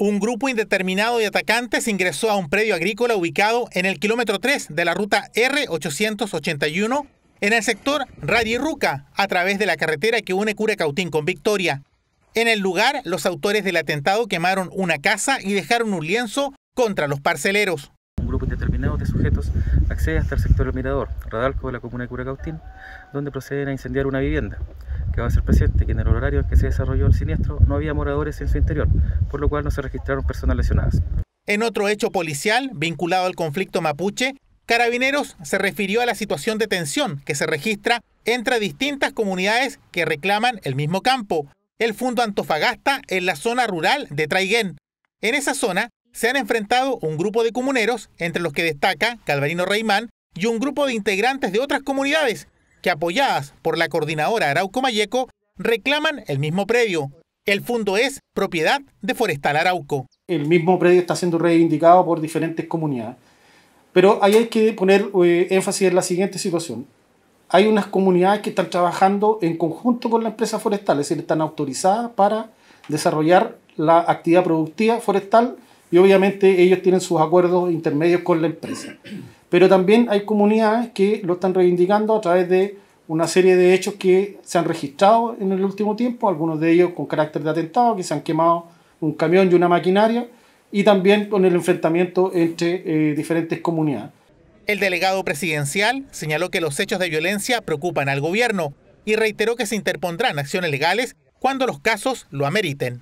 Un grupo indeterminado de atacantes ingresó a un predio agrícola ubicado en el kilómetro 3 de la ruta R881 en el sector Radirruca, a través de la carretera que une Curacautín con Victoria. En el lugar, los autores del atentado quemaron una casa y dejaron un lienzo contra los parceleros. Un grupo indeterminado de sujetos accede hasta el sector El Mirador, Radalco de la comuna de Curacautín, donde proceden a incendiar una vivienda que va a ser presente que en el horario en que se desarrolló el siniestro no había moradores en su interior, por lo cual no se registraron personas lesionadas. En otro hecho policial vinculado al conflicto mapuche, Carabineros se refirió a la situación de tensión que se registra entre distintas comunidades que reclaman el mismo campo, el Fundo Antofagasta en la zona rural de Traiguén. En esa zona se han enfrentado un grupo de comuneros, entre los que destaca Calvarino Reimán, y un grupo de integrantes de otras comunidades, que apoyadas por la coordinadora Arauco Mayeco, reclaman el mismo predio. El fondo es propiedad de Forestal Arauco. El mismo predio está siendo reivindicado por diferentes comunidades. Pero ahí hay que poner eh, énfasis en la siguiente situación. Hay unas comunidades que están trabajando en conjunto con la empresa forestal, es decir, están autorizadas para desarrollar la actividad productiva forestal y obviamente ellos tienen sus acuerdos intermedios con la empresa. Pero también hay comunidades que lo están reivindicando a través de una serie de hechos que se han registrado en el último tiempo, algunos de ellos con carácter de atentado, que se han quemado un camión y una maquinaria, y también con el enfrentamiento entre eh, diferentes comunidades. El delegado presidencial señaló que los hechos de violencia preocupan al gobierno y reiteró que se interpondrán acciones legales cuando los casos lo ameriten.